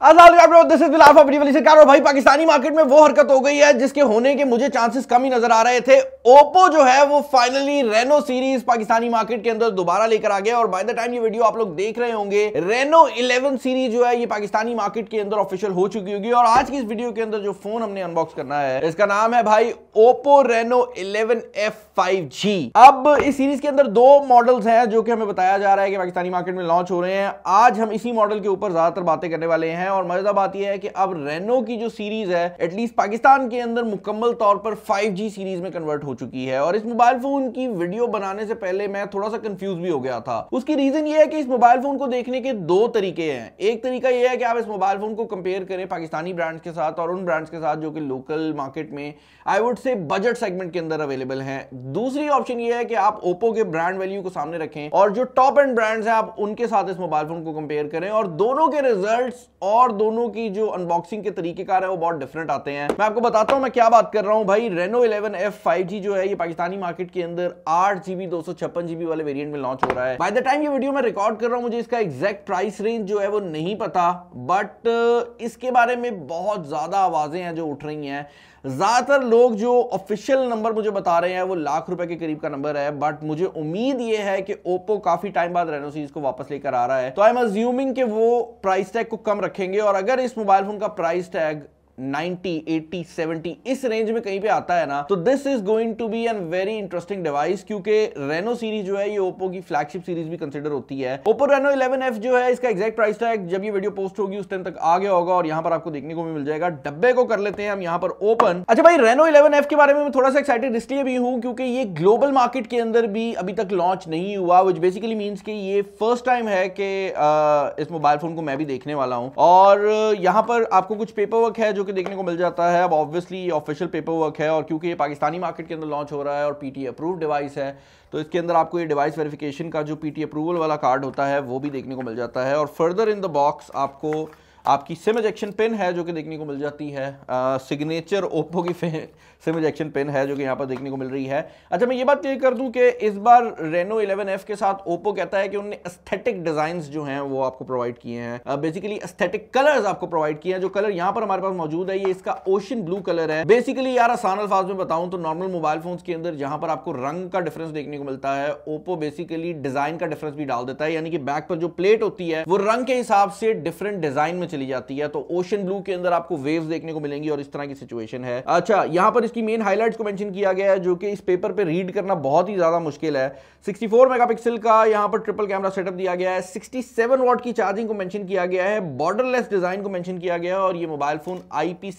this भाई Pakistani market में वो हरकत हो गई है जिसके होने के मुझे चांसेस कम ही नजर आ रहे थे ओप्पो जो है वो finally Reno series Pakistani market के अंदर दोबारा लेकर आ गया और बाय द टाइम ये वीडियो आप लोग देख रहे होंगे रेनो 11 सीरीज जो है ये पाकिस्तानी मार्केट के अंदर ऑफिशियल हो चुकी होगी और आज की इस वीडियो के अंदर जो फोन हमने अनबॉक्स करना है इसका नाम है भाई Oppo Reno eleven F 5G अब इस सीरीज के अंदर दो मॉडल्स हैं जो कि हमें बताया जा रहा है कि पाकिस्तानी मार्केट में लॉन्च हो रहे हैं आज हम इसी मॉडल के ऊपर ज्यादातर बातें करने वाले हैं और मजेदार बात यह है कि अब रेनो की जो सीरीज है एटलीस्ट पाकिस्तान के अंदर मुकम्मल तौर पर 5G सीरीज में कन्वर्ट हो चुकी है और इस मोबाइल फोन की वीडियो बनाने से पहले मैं थोड़ा सा कंफ्यूज भी हो गया था उसकी रीजन यह है कि इस मोबाइल फोन को देखने के दो तरीके हैं एक तरीका यह है कि आप इस मोबाइल फोन को कंपेयर करें पाकिस्तानी ब्रांड्स के साथ और उन ब्रांड्स के साथ जो कि लोकल मार्केट में I would say budget segment के अंदर अवेलेबल है दूसरी ऑप्शन ये है कि आप ओप्पो के ब्रांड वैल्यू को सामने रखें और जो टॉप एंड ब्रांड्स हैं आप उनके साथ इस मोबाइल फोन को कंपेयर करें और दोनों के रिजल्ट्स और दोनों की जो अनबॉक्सिंग के तरीकेकार है वो बहुत डिफरेंट आते हैं मैं आपको बताता हूं मैं क्या बात कर रहा हूं भाई रेनो इलेवन एफ 5G जो है ये पाकिस्तानी मार्केट के अंदर आठ जीबी दो वाले वेरियंट में लॉन्च हो रहा है बाय द टाइम ये वीडियो में रिकॉर्ड कर रहा हूं मुझे इसका एक्जैक्ट प्राइस रेंज जो है वो नहीं पता बट इसके बारे में बहुत ज्यादा आवाजें हैं जो उठ रही हैं ज्यादातर लोग जो ऑफिशियल नंबर मुझे बता रहे हैं वो लाख लाख रुपए के करीब का नंबर है बट मुझे उम्मीद ये है कि ओप्पो काफी टाइम बाद रेनो सीरीज को वापस लेकर आ रहा है तो आई एम अज्यूमिंग कि वो प्राइस टैग को कम रखेंगे और अगर इस मोबाइल फोन का प्राइस टैग 90, 80, 70 इस रेंज में कहीं पे आता है ना तो this is going to be an very interesting device क्योंकि रेनो सीरीज जो है ये ओप्पो की फ्लैगशिप सीरीज भी कंसिडर होती है ओप्पो रेनो 11F जो है इसका एग्जैक्ट प्राइस टैग जब ये वीडियो पोस्ट होगी उस टाइम तक आ गया होगा और यहाँ पर आपको देखने को भी मिल जाएगा डब्बे को कर लेते हैं हम यहाँ पर ओपन अच्छा भाई रेनो इलेवन के बारे में थोड़ा सा एक्साइटेड इसलिए भी हूँ क्योंकि ये ग्लोबल मार्केट के अंदर भी अभी तक लॉन्च नहीं हुआ विच बेसिकली मीन्स कि ये फर्स्ट टाइम है कि इस मोबाइल फोन को मैं भी देखने वाला हूँ और यहाँ पर आपको कुछ पेपर वर्क है जो के देखने को मिल जाता है अब ऑब्वियसली ऑफिशियल पेपर वर्क है और क्योंकि ये पाकिस्तानी मार्केट के अंदर लॉन्च हो रहा है और पीटी अप्रूव डिवाइस है तो इसके अंदर आपको ये डिवाइस वेरिफिकेशन का जो पीटी अप्रूवल वाला कार्ड होता है वो भी देखने को मिल जाता है और फर्दर इन द बॉक्स आपको आपकी सिम इजेक्शन पिन है जो कि देखने को मिल जाती है सिग्नेचर ओप्पो की सिम इजेक्शन पिन है जो कि यहाँ पर देखने को मिल रही है अच्छा मैं ये बात क्लियर कर दूं कि इस बार रेनो 11F के साथ ओप्पो कहता है कि उन्होंने एस्थेटिक डिजाइन जो हैं वो आपको प्रोवाइड किए हैं बेसिकली एस्थेटिक कलर्स आपको प्रोवाइड किए हैं जो कलर यहाँ पर हमारे पास मौजूद है ये इसका ओशन ब्लू कलर है बेसिकली यार आसान अल्फाज में बताऊं तो नॉर्मल मोबाइल फोन के अंदर जहां पर आपको रंग का डिफरेंस देखने को मिलता है ओप्पो बेसिकली डिजाइन का डिफरेंस भी डाल देता है यानी कि बैक पर जो प्लेट होती है वो रंग के हिसाब से डिफरेंट डिजाइन में चली जाती है तो ओशन ब्लू के अंदर आपको वेव देखने को मिलेंगी और इस तरह की सिचुएशन है अच्छा यहां पर इसकी मेन हाईलाइट को मेंशन किया गया है जो कि इस पेपर पर रीड करना बहुत ही ज़्यादा मुश्किल है 64 मेगापिक्सल का यहां पर ट्रिपल कैमरा सेटअप दिया गया है 67 वॉट की चार्जिंग को मैंशन किया गया है बॉर्डरलेस डिज़ाइन को मैंशन किया गया है और ये mobile phone I P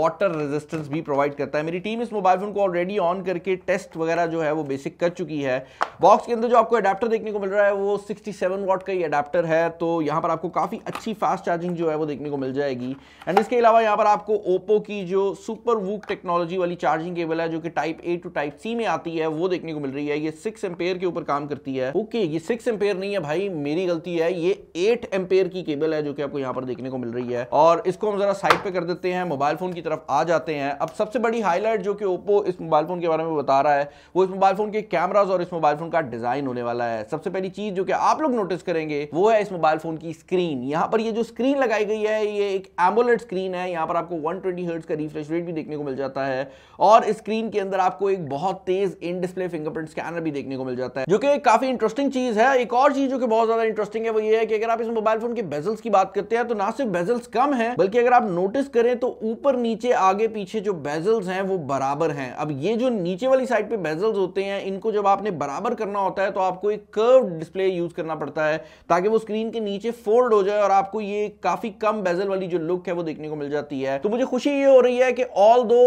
water resistance भी प्रोवाइड करता है मेरी टीम इस मोबाइल फ़ोन को ऑलरेडी ऑन करके टेस्ट वगैरह जो है वो बेसिक कर चुकी है बॉक्स के अंदर जो आपको अडेप्टर देखने को मिल रहा है वो सिक्सटी सेवन का ही अडेप्टर है तो यहां पर आपको काफ़ी अच्छी फास्ट चार्जिंग चार्जिंग जो है वो देखने को मिल जाएगी एंड इसके अलावा यहाँ पर आपको ओप्पो की जो सुपर वूक टेक्नोलॉजी वाली चार्जिंग केबल है जो कि type A to type C में आती है वो देखने को मिल रही है ये सिक्स एम्पेयर के ऊपर काम करती है ओके ये सिक्स एम्पेयर नहीं है भाई मेरी गलती है ये एट एम्पेयर की केबल है जो कि आपको यहाँ पर देखने को मिल रही है और इसको हम जरा साइड पे कर देते हैं मोबाइल फोन की तरफ आ जाते हैं अब सबसे बड़ी हाईलाइट जो कि ओप्पो इस मोबाइल फोन के बारे में बता रहा है वो इस मोबाइल फोन के कैमराज और इस मोबाइल फोन का डिजाइन होने वाला है सबसे पहली चीज जो कि आप लोग नोटिस करेंगे वो है इस मोबाइल फोन की स्क्रीन यहाँ पर ये जो स्क्रीन स्क्रीन लगाई गई है ये एक एम्बुलेट स्क्रीन है यहाँ पर आपको 120 ट्वेंटी का रिफ्रेश रेट भी देखने को मिल जाता है और स्क्रीन के अंदर आपको एक बहुत तेज इन डिस्प्ले फिंगरप्रिंट स्कैनर भी देखने को मिल जाता है जो कि काफी इंटरेस्टिंग चीज है एक और चीज जो कि बहुत ज्यादा इंटरेस्टिंग है वो ये है कि अगर आप इस मोबाइल फोन के बेजल्स की बात करते हैं तो ना सिर्फ बेजल्स कम है बल्कि अगर आप नोटिस करें तो ऊपर नीचे आगे पीछे जो बेजल्स हैं वो बराबर हैं अब ये जो नीचे वाली साइड पे बेजल्स होते हैं इनको जब आपने बराबर करना होता है तो आपको एक कर्व डिस्प्ले यूज करना पड़ता है ताकि वो स्क्रीन के नीचे फोल्ड हो जाए और आपको ये काफी कम बेजल वाली जो लुक है वो देखने को मिल जाती है तो मुझे खुशी ये हो रही है कि ऑल दो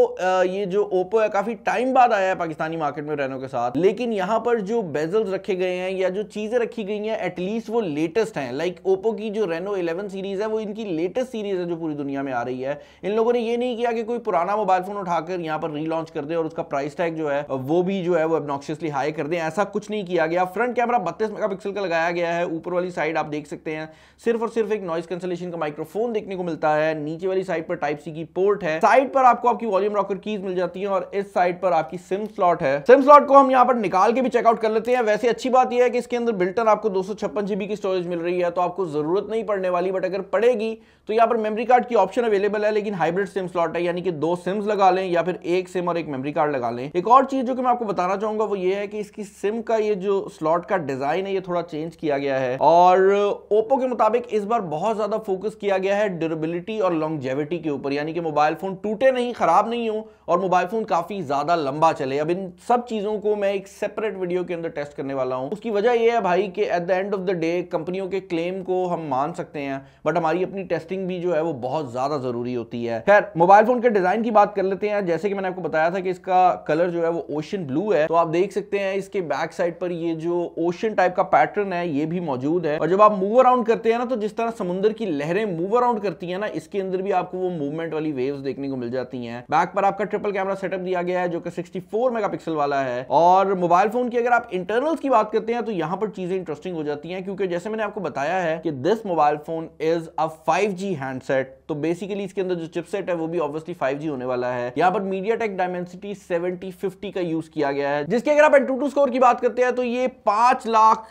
ये जो ओप्पो है काफी टाइम बाद आया है पाकिस्तानी मार्केट में रेनो के साथ लेकिन यहाँ पर जो बेजल रखे गए हैं या जो चीजें रखी गई हैं एटलीस्ट वो लेटेस्ट हैं लाइक ओप्पो की जो रेनो इलेवन सीरीज है वो इनकी लेटेस्ट सीरीज है जो पूरी दुनिया में आ रही है इन लोगों ने ये नहीं किया कि कोई पुराना मोबाइल फोन उठाकर यहाँ पर रीलॉन्च कर दे और उसका प्राइस टैग जो है वो भी जो है वो एबनॉक्शियसली हाई कर दे ऐसा कुछ नहीं किया गया फ्रंट कैमरा बत्तीस मेगा का लगाया गया है ऊपर वाली साइड आप देख सकते हैं सिर्फ और सिर्फ एक नॉइस कैंसलेशन मशीन का माइक्रोफोन देखने को मिलता है नीचे वाली साइड पर टाइप सी की पोर्ट है साइड पर आपको आपकी वॉल्यूम रॉकर कीज मिल जाती है और इस साइड पर आपकी सिम स्लॉट है सिम स्लॉट को हम यहाँ पर निकाल के भी चेकआउट कर लेते हैं वैसे अच्छी बात यह है कि इसके अंदर बिल्टन आपको दो सौ की स्टोरेज मिल रही है तो आपको जरूरत नहीं पड़ने वाली बट अगर पड़ेगी तो यहाँ पर मेमरी कार्ड की ऑप्शन अवेलेबल है लेकिन हाइब्रिड सिम स्लॉट है यानी कि दो सिम्स लगा लें या फिर एक सिम और एक मेमरी कार्ड लगा लें एक और चीज जो कि मैं आपको बताना चाहूंगा वो ये है कि इसकी सिम का ये जो स्लॉट का डिजाइन है ये थोड़ा चेंज किया गया है और ओप्पो के मुताबिक इस बार बहुत ज्यादा फोकस किया गया है ड्यूरेबिलिटी और लॉन्गजेविटी के ऊपर यानी कि मोबाइल फोन टूटे नहीं खराब नहीं हो और मोबाइल फोन काफी ज्यादा लंबा चले अब इन सब चीजों को मैं एक सेपरेट वीडियो के अंदर टेस्ट करने वाला हूं उसकी वजह यह है भाई कि at the end of the day कंपनियों के क्लेम को हम मान सकते हैं बट हमारी अपनी टेस्टिंग टेस्टिंग भी जो है वो बहुत ज्यादा जरूरी होती है खैर मोबाइल फोन के डिजाइन की बात कर लेते हैं जैसे कि मैंने आपको बताया था कि इसका कलर जो है वो ओशन ब्लू है तो आप देख सकते हैं इसके बैक साइड पर ये जो ओशन टाइप का पैटर्न है ये भी मौजूद है और जब आप मूव अराउंड करते हैं ना तो जिस तरह समुद्र की लहरें मूव अराउंड करती है ना इसके अंदर भी आपको वो मूवमेंट वाली वेव देखने को मिल जाती है बैक पर आपका ट्रिपल कैमरा सेटअप दिया गया है जो कि सिक्सटी फोर वाला है और मोबाइल फोन की अगर आप इंटरनल्स की बात करते हैं तो यहाँ पर चीजें इंटरेस्टिंग हो जाती हैं क्योंकि जैसे मैंने आपको बताया है कि this mobile phone is a 5G जी हैंडसेट तो बेसिकली इसके अंदर जो चिपसेट है वो भी ऑब्वियसली फाइव जी होने वाला है यहाँ पर MediaTek Dimensity seventy fifty का यूज किया गया है जिसके अगर आप एंटूटू स्कोर की बात करते हैं तो ये पांच लाख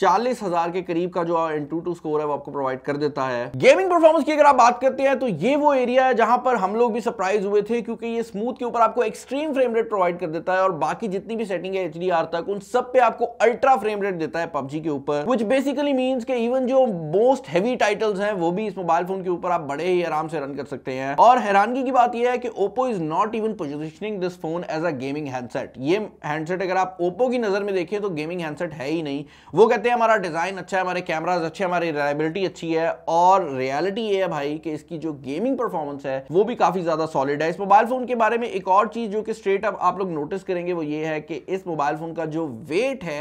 चालीस हजार के करीब का जो एंटूटू स्कोर है वो आपको प्रोवाइड कर देता है गेमिंग परफॉर्मेंस की अगर आप बात करते हैं तो ये वो एरिया है जहां पर हम लोग भी सरप्राइज हुए थे क्योंकि ये स्मूथ के ऊपर आपको एक्सट्रीम फ्रेम रेट प्रोवाइड कर देता है और बाकी जितनी भी सेटिंग है एच तक उन सब पे आपको अल्ट्रा फ्रेम रेट देता है पबजी के ऊपर कुछ बेसिकली मीन के इवन जो मोस्ट हैवी टाइटल्स हैं वो भी इस मोबाइल फोन उनके ऊपर आप बड़े ही आराम से रन कर सकते हैं और हैरानगी की बात यह है कि Oppo is not even positioning this phone as a gaming handset ये हैंडसेट अगर आप ओप्पो की नजर में देखें तो गेमिंग हैंडसेट है ही नहीं वो कहते हैं हमारा डिजाइन अच्छा है हमारे कैमराज अच्छे हमारी रिलायबिलिटी अच्छी है और रियलिटी ये है भाई कि इसकी जो गेमिंग परफॉर्मेंस है वो भी काफी ज्यादा सॉलिड है इस मोबाइल फोन के बारे में एक और चीज जो कि स्ट्रेट अप आप लोग नोटिस करेंगे वो ये है कि इस मोबाइल फोन का जो वेट है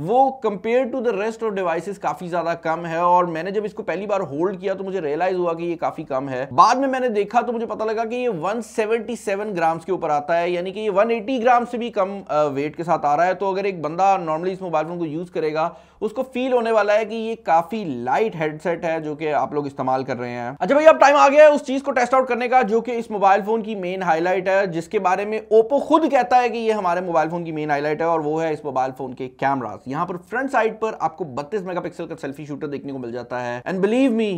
वो compare to the rest of devices काफी ज्यादा कम है और मैंने जब इसको पहली बार होल्ड किया तो मुझे रियलाइज हुआ कि ये काफी कम है बाद में मैंने देखा तो मुझे पता लगा कि ये 177 ग्राम्स के ऊपर आता है यानी कि ये 180 ग्राम से भी कम वेट के साथ आ रहा है तो अगर एक बंदा नॉर्मली इस मोबाइल फोन को यूज करेगा उसको फील होने वाला है कि ये काफी लाइट हेडसेट है जो कि आप लोग इस्तेमाल कर रहे हैं अच्छा भाई अब टाइम आ गया है उस चीज को टेस्ट आउट करने का जो कि इस मोबाइल फोन की मेन हाईलाइट है जिसके बारे में ओप्पो खुद कहता है कि ये हमारे मोबाइल फोन की मेन हाईलाइट है और वो है इस मोबाइल फोन के कैमराज यहां पर फ्रंट साइड पर आपको 32 मेगापिक्सल का सेल्फी शूटर देखने को मिल जाता है and believe me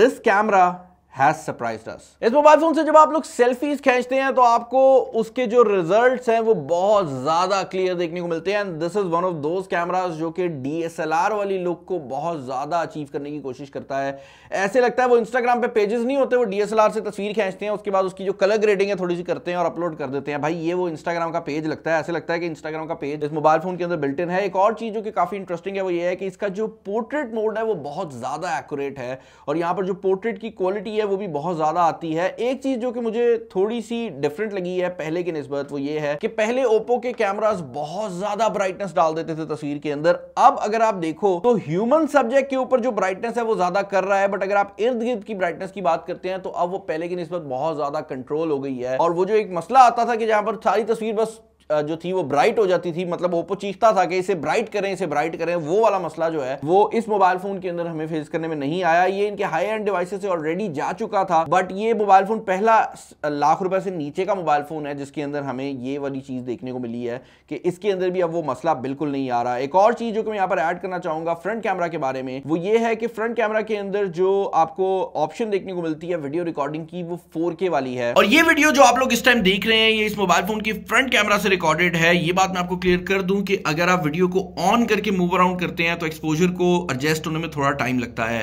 this camera has surprised इस मोबाइल फोन से जब आप लोग सेल्फीज खींचते हैं तो आपको उसके जो रिजल्ट हैं वो बहुत ज्यादा क्लियर देखने को मिलते हैं this is one of those cameras जो कि डीएसएलआर वाली लुक को बहुत ज्यादा अचीव करने की कोशिश करता है ऐसे लगता है वो इंस्टाग्राम पे पेजेस नहीं होते वो डीएसएलआर से तस्वीर खींचते हैं उसके बाद उसकी जो कलर ग्रेडिंग है थोड़ी सी करते हैं और अपलोड कर देते हैं भाई ये वो इंस्टाग्राम का पेज लगता है ऐसे लगता है कि इंस्टाग्राम का पेज इस मोबाइल फोन के अंदर बिल्टिन है एक और चीज जो कि काफी इंटरेस्टिंग है वो ये है कि इसका जो पोर्ट्रेट मोड है वो बहुत ज्यादा एक्यूरेट है और यहाँ पर जो पोर्ट्रेट की क्वालिटी है है वो भी बहुत ज़्यादा आती है एक चीज़ जो कि मुझे थोड़ी सी डिफरेंट लगी है पहले की नस्बत वो ये है कि पहले ओप्पो के कैमराज बहुत ज़्यादा ब्राइटनेस डाल देते थे तस्वीर के अंदर अब अगर आप देखो तो ह्यूमन सब्जेक्ट के ऊपर जो ब्राइटनेस है वो ज़्यादा कर रहा है बट अगर आप इर्द गिर्द की ब्राइटनेस की बात करते हैं तो अब वो पहले की नस्बत बहुत ज़्यादा कंट्रोल हो गई है और वो जो एक मसला आता था कि जहां पर सारी तस्वीर बस जो थी वो ब्राइट हो जाती थी मतलब ओप्पो चीखता था कि इसे ब्राइट करें इसे ब्राइट करें वो वाला मसला जो है वो इस मोबाइल फोन के अंदर हमें फेस करने में नहीं आया ये इनके हाई एंड डिवाइसेस से ऑलरेडी जा चुका था बट ये मोबाइल फोन पहला लाख रुपए से नीचे का मोबाइल फोन है जिसके अंदर हमें ये वाली चीज देखने को मिली है कि इसके अंदर भी अब वो मसला बिल्कुल नहीं आ रहा एक और चीज जो कि मैं यहाँ पर एड करना चाहूंगा फ्रंट कैमरा के बारे में वो ये है कि फ्रंट कैमरा के अंदर जो आपको ऑप्शन देखने को मिलती है वीडियो रिकॉर्डिंग की वो फोर वाली है और ये वीडियो जो आप लोग इस टाइम देख रहे हैं ये इस मोबाइल फोन की फ्रंट कैमरा से रिकॉर्डेड है ये बात मैं आपको क्लियर कर दूं कि अगर आप वीडियो को ऑन करके मूव अराउंड करते हैं तो एक्सपोजर को एडजस्ट होने में थोड़ा टाइम लगता है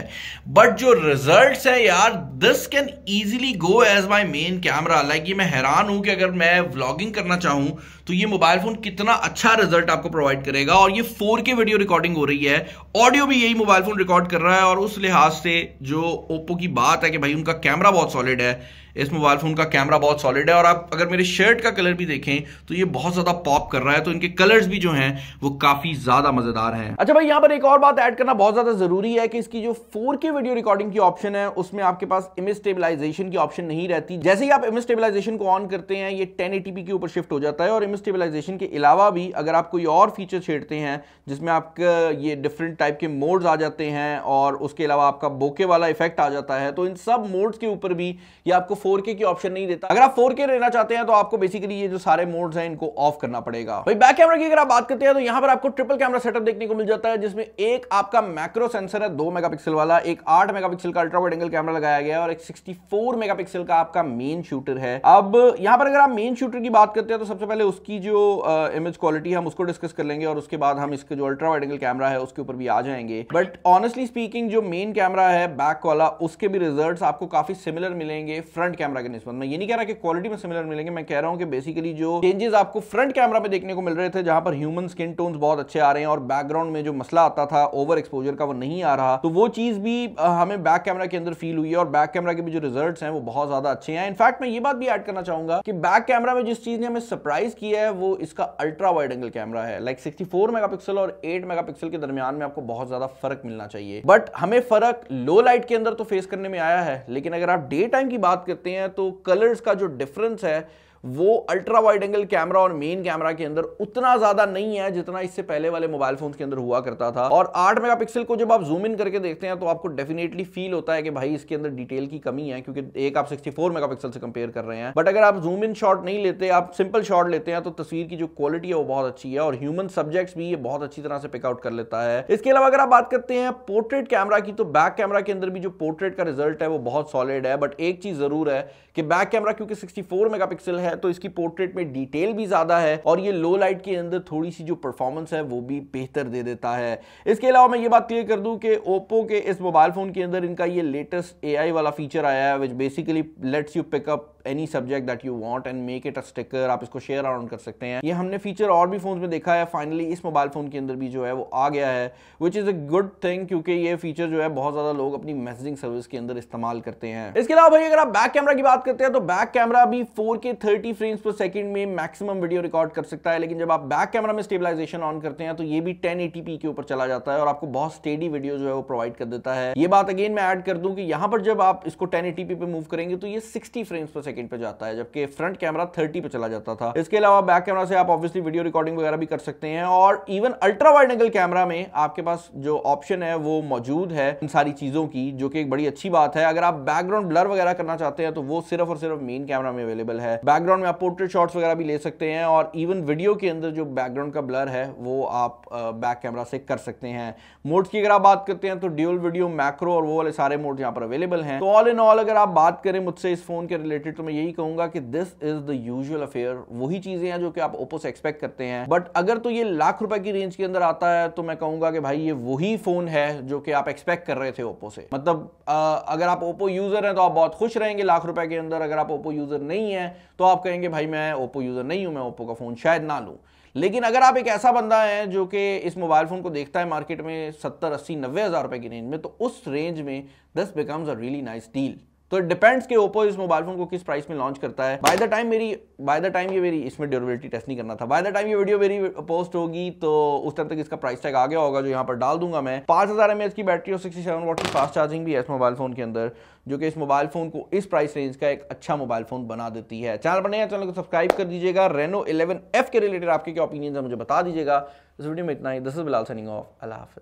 बट जो रिजल्ट है यार this can easily go as my main camera like ये मैं हैरान हूं कि अगर मैं व्लॉगिंग करना चाहूं तो ये मोबाइल फोन कितना अच्छा रिजल्ट आपको प्रोवाइड करेगा और ये फोर के वीडियो रिकॉर्डिंग हो रही है ऑडियो भी यही मोबाइल फोन रिकॉर्ड कर रहा है और उस लिहाज से जो ओप्पो की बात है कि भाई उनका कैमरा बहुत सॉलिड है इस मोबाइल फोन का कैमरा बहुत सॉलिड है और आप अगर मेरे शर्ट का कलर भी देखें तो ये बहुत ज्यादा पॉप कर रहा है तो इनके कलर्स भी जो हैं वो काफी ज्यादा मजेदार हैं अच्छा भाई यहाँ पर एक और बात ऐड करना बहुत ज्यादा जरूरी है कि इसकी जो 4K वीडियो रिकॉर्डिंग की ऑप्शन है उसमें आपके पास इमेज स्टेबिलाईजेशन की ऑप्शन नहीं रहती जैसे ही आप इमेज स्टेबिलाईजेशन को ऑन करते हैं ये टेन के ऊपर शिफ्ट हो जाता है और में स्टेबलाइजेशन के अलावा भी अगर आप कोई और फीचर छेड़ते हैं जिसमें आपका ये डिफरेंट टाइप के मोड्स आ जाते हैं और उसके अलावा आपका बोके वाला इफेक्ट आ जाता है तो इन सब मोड्स के ऊपर भी ये आपको 4K की ऑप्शन नहीं देता अगर आप 4K रहना चाहते हैं तो आपको बेसिकली ये जो सारे मोड्स हैं इनको ऑफ करना पड़ेगा भाई बैक कैमरा की अगर आप बात करते हैं तो यहाँ पर आपको ट्रिपल कैमरा सेटअप देखने को मिल जाता है जिसमें एक आपका मैक्रो सेंसर है दो मेगा वाला एक आठ मेगा का अल्ट्रा वाइड एंगल कैमरा लगाया गया और एक सिक्सटी फोर का आपका मेन शूटर है अब यहाँ पर अगर आप मेन शूटर की बात करते हैं तो सबसे पहले उसकी उसकी जो इमेज क्वालिटी हम उसको डिस्कस कर लेंगे और उसके बाद हम इसके जो अल्ट्रा वाइड एंगल कैमरा है उसके ऊपर भी आ जाएंगे बट ऑनेस्टली स्पीकिंग जो मेन कैमरा है बैक वाला उसके भी रिजल्ट आपको काफी सिमिलर मिलेंगे फ्रंट कैमरा के निस्बत में ये नहीं कह रहा कि क्वालिटी में सिमिलर मिलेंगे मैं कह रहा हूँ कि बेसिकली जो चेंजेस आपको फ्रंट कैमरा में देखने को मिल रहे थे जहां पर ह्यूमन स्किन टोन्स बहुत अच्छे आ रहे हैं और बैकग्राउंड में जो मसला आता था ओवर एक्सपोजर का वो नहीं आ रहा तो वो चीज भी हमें बैक कैमरा के अंदर फील हुई है और बैक कैमरा के भी जो रिजल्ट हैं वो बहुत ज्यादा अच्छे हैं इनफैक्ट मैं ये बात भी ऐड करना चाहूंगा कि बैक कैमरा में जिस चीज ने हमें सरप्राइज किया है वो इसका अल्ट्रा वाइड एंगल कैमरा है लाइक सिक्सटी फोर मेगापिक्सल और एट मेगापिक्सल के दरमियान में आपको बहुत ज्यादा फर्क मिलना चाहिए बट हमें फर्क लो लाइट के अंदर तो फेस करने में आया है लेकिन अगर आप डे टाइम की बात करते हैं तो कलर्स का जो डिफरेंस है वो अल्ट्रा वाइड एंगल कैमरा और मेन कैमरा के अंदर उतना ज्यादा नहीं है जितना इससे पहले वाले मोबाइल फोन के अंदर हुआ करता था और आठ मेगा को जब आप जूम इन करके देखते हैं तो आपको डेफिनेटली फील होता है कि भाई इसके अंदर डिटेल की कमी है क्योंकि एक आप सिक्सटी मेगापिक्सल से कंपेयर कर रहे हैं बट अगर आप जूम इन शॉट नहीं लेते आप सिंपल शॉट लेते हैं तो तस्वीर की जो क्वालिटी है वो बहुत अच्छी है और ह्यूमन सब्जेक्ट्स भी ये बहुत अच्छी तरह से पिकआउट कर लेता है इसके अलावा अगर आप बात करते हैं पोर्ट्रेट कैमरा की तो बैक कैमरा के अंदर भी जो पोर्ट्रेट का रिजल्ट है वो बहुत सॉलिड है बट एक चीज जरूर है कि बैक कैमरा क्योंकि सिक्सटी फोर है है तो इसकी पोर्ट्रेट में डिटेल भी ज़्यादा है और ये लो लाइट के अंदर थोड़ी सी जो परफॉर्मेंस है वो भी बेहतर दे देता है इसके अलावा मैं ये बात क्लियर कर दूं कि ओप्पो के इस मोबाइल फ़ोन के अंदर इनका ये लेटेस्ट ए वाला फीचर आया है which basically lets you pick up any subject that you want and make it a sticker आप इसको शेयर अराउंड कर सकते हैं ये हमने फीचर और भी फोन में देखा है फाइनली इस मोबाइल फोन के अंदर भी जो है वो आ गया है which is a good thing क्योंकि ये फीचर जो है बहुत ज़्यादा लोग अपनी मैसेजिंग सर्विस के अंदर इस्तेमाल करते हैं इसके अलावा भाई अगर आप बैक कैमरा की बात करते हैं तो बैक कैमरा भी फोर के थर्टी फ्रेम्स पर सेकेंड में मैक्सिमम वीडियो रिकॉर्ड कर सकता है लेकिन जब आप बैक कैमरा में स्टेबलाइजेशन ऑन करते हैं तो ये भी टेन के ऊपर चला जाता है और आपको बहुत स्टेडी वीडियो जो है वो प्रोवाइड कर देता है ये बात अगेन मैं ऐड कर दूं कि यहां पर जब आप इसको टेन पे मूव करेंगे तो ये सिक्सटी फ्रेम्स पर सेकंड पे जाता है जबकि फ्रंट कैमरा 30 पे चला जाता था इसके अलावा बैक कैमरा से आप ऑब्वियसली वीडियो रिकॉर्डिंग वगैरह भी कर सकते हैं और even ultra wide angle camera में आपके पास जो ऑप्शन है वो मौजूद है इन सारी चीज़ों की जो कि एक बड़ी अच्छी बात है अगर आप बैकग्राउंड ब्लर वगैरह करना चाहते हैं तो वो सिर्फ और सिर्फ मेन कैमरा में अवेलेबल है बैकग्राउंड में आप पोर्ट्रेट शॉट्स वगैरह भी ले सकते हैं और इवन वीडियो के अंदर जो बैकग्राउंड का ब्लर है वो आप बैक कैमरा से कर सकते हैं मोड्स की अगर आप बात करते हैं तो ड्यूल वीडियो मैक्रो और वो वाले सारे मोड यहाँ पर अवेलेबल हैं तो ऑल इन ऑल अगर आप बात करें मुझसे इस फोन के रिलेटेड तो तो मैं यही कहूंगा कि this is the usual affair वही चीजें हैं जो कि आप ओपो से एक्सपेक्ट करते हैं बट अगर तो ये लाख रुपए की रेंज के अंदर आता है तो मैं कहूंगा कि भाई ये वही फोन है जो कि आप एक्सपेक्ट कर रहे थे ओप्पो से मतलब आ, अगर आप ओप्पो यूजर हैं तो आप बहुत खुश रहेंगे लाख रुपए के अंदर अगर आप ओप्पो यूजर नहीं है तो आप कहेंगे भाई मैं ओप्पो यूजर नहीं हूं मैं ओप्पो का फोन शायद ना लू लेकिन अगर आप एक ऐसा बंदा है जो कि इस मोबाइल फ़ोन को देखता है मार्केट में सत्तर अस्सी नब्बे हज़ार रुपए की रेंज में तो उस रेंज में this becomes a really nice deal तो इट डिपेंड्स के ओपो इस मोबाइल फोन को किस प्राइस में लॉन्च करता है बाय द टाइम मेरी बाय द टाइम ये मेरी इसमें ड्यूरेबिलिटी टेस्ट नहीं करना था बाय द टाइम ये वीडियो मेरी पोस्ट होगी तो उस टाइम तक इसका प्राइस टैग आ गया होगा जो यहाँ पर डाल दूंगा मैं पांच हज़ार की बैटरी और सिक्सटी सेवन वॉट की फास्ट चार्जिंग भी है इस मोबाइल फोन के अंदर जो कि इस मोबाइल फोन को इस प्राइस रेंज का एक अच्छा मोबाइल फोन बना देती है चैनल बने चैनल को सब्सक्राइब कर दीजिएगा रेनो इलेवन एफ के रिलेटेड आपके क्या ओपिनियन है मुझे बता दीजिएगा इस वीडियो में इतना ही this is Bilal signing off अल्लाह हाफिज़